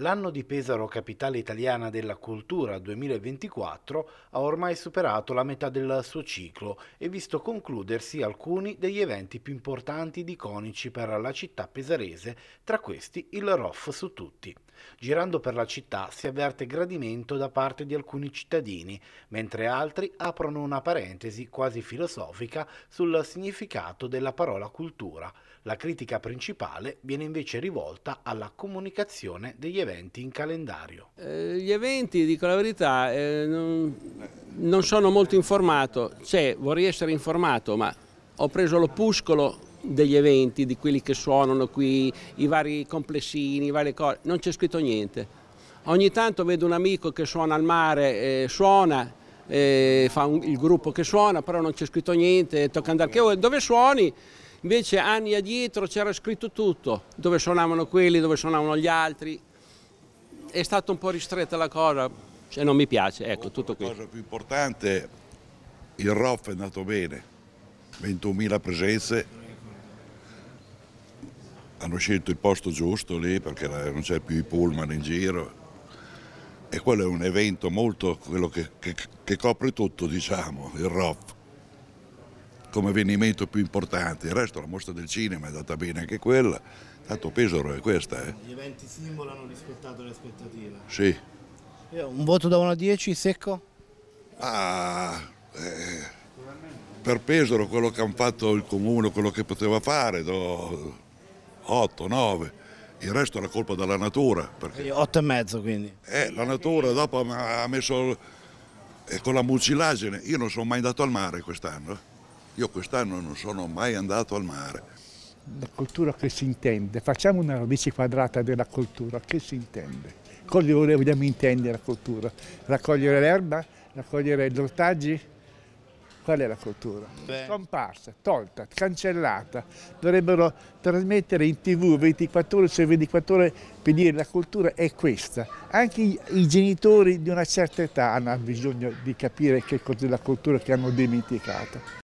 L'anno di Pesaro Capitale Italiana della Cultura 2024 ha ormai superato la metà del suo ciclo e visto concludersi alcuni degli eventi più importanti ed iconici per la città pesarese, tra questi il ROF su tutti. Girando per la città si avverte gradimento da parte di alcuni cittadini, mentre altri aprono una parentesi quasi filosofica sul significato della parola cultura. La critica principale viene invece rivolta alla comunicazione degli eventi eventi in calendario. Eh, gli eventi, dico la verità, eh, non, non, sono molto informato, cioè vorrei essere informato, ma ho preso l'opuscolo degli eventi, di quelli che suonano qui, i vari complessini, i vari cose, non c'è scritto niente. Ogni tanto vedo un amico che suona al mare, eh, suona, fa un, il gruppo che suona, però non c'è scritto niente, tocca andare, che, oh, dove suoni? Invece anni addietro c'era scritto tutto, dove suonavano quelli, dove suonavano gli altri, è stata un po' ristretta la cosa e cioè non mi piace, ecco tutto qui. La cosa più importante, il ROF è andato bene, 21.000 presenze, hanno scelto il posto giusto lì perché non c'è più i pullman in giro e quello è un evento molto, quello che, che, che copre tutto diciamo, il ROF come avvenimento più importante, il resto la mostra del cinema è andata bene anche quella, tanto Pesaro è questa. Eh. Gli eventi simbolo hanno rispettato le aspettative. Sì. Un voto da 1 a 10 secco? Ah, eh, per Pesaro quello che hanno fatto il comune, quello che poteva fare, do 8, 9. Il resto è la colpa della natura. Perché... 8 e mezzo quindi? Eh, la natura dopo ha messo eh, con la mucilagine. Io non sono mai andato al mare quest'anno eh. Io quest'anno non sono mai andato al mare. La cultura che si intende? Facciamo una radice quadrata della cultura, che si intende? Cosa vogliamo intendere la cultura? Raccogliere l'erba? Raccogliere gli ortaggi? Qual è la cultura? Beh. Scomparsa, tolta, cancellata. Dovrebbero trasmettere in tv 24 ore su 24 ore per dire la cultura è questa. Anche i, i genitori di una certa età hanno bisogno di capire che cos'è la cultura che hanno dimenticato.